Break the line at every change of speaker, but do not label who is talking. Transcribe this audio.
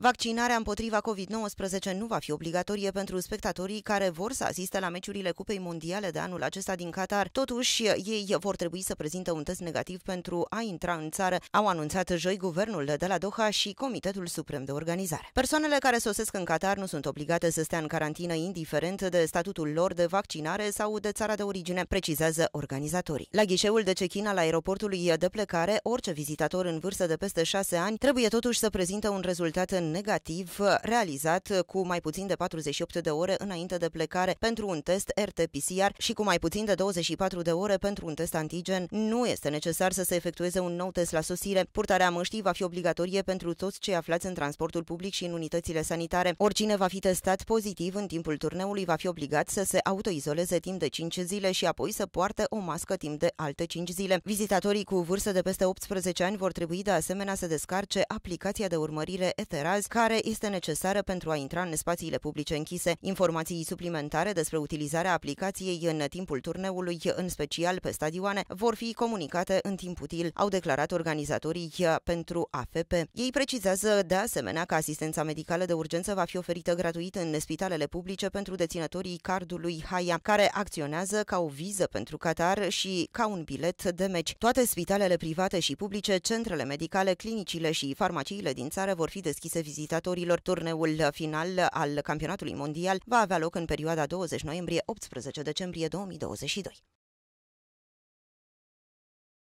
Vaccinarea împotriva COVID-19 nu va fi obligatorie pentru spectatorii care vor să asiste la meciurile Cupei Mondiale de anul acesta din Qatar. Totuși, ei vor trebui să prezinte un test negativ pentru a intra în țară, au anunțat joi guvernul de la Doha și Comitetul Suprem de Organizare. Persoanele care sosesc în Qatar nu sunt obligate să stea în carantină indiferent de statutul lor de vaccinare sau de țara de origine, precizează organizatorii. La ghișeul de check-in al aeroportului de plecare, orice vizitator în vârstă de peste 6 ani trebuie totuși să prezinte un rezultat în negativ realizat cu mai puțin de 48 de ore înainte de plecare pentru un test RT-PCR și cu mai puțin de 24 de ore pentru un test antigen. Nu este necesar să se efectueze un nou test la sosire. Purtarea măștii va fi obligatorie pentru toți cei aflați în transportul public și în unitățile sanitare. Oricine va fi testat pozitiv în timpul turneului va fi obligat să se autoizoleze timp de 5 zile și apoi să poarte o mască timp de alte 5 zile. Vizitatorii cu vârstă de peste 18 ani vor trebui de asemenea să descarce aplicația de urmărire Etera azi care este necesară pentru a intra în spațiile publice închise. Informații suplimentare despre utilizarea aplicației în timpul turneului, în special pe stadioane, vor fi comunicate în timp util, au declarat organizatorii pentru AFP. Ei precizează de asemenea că asistența medicală de urgență va fi oferită gratuit în spitalele publice pentru deținătorii cardului Haia, care acționează ca o viză pentru Qatar și ca un bilet de meci. Toate spitalele private și publice, centrele medicale, clinicile și farmaciile din țară vor fi deschise vizitatorilor, turneul final al campionatului mondial va avea loc în perioada 20 noiembrie-18 decembrie 2022.